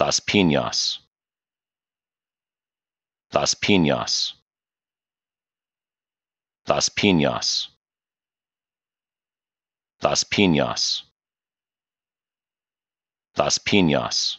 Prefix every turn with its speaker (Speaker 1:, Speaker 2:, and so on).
Speaker 1: Las Piñas. Las Piñas. Las Piñas. Las Piñas. Las Piñas.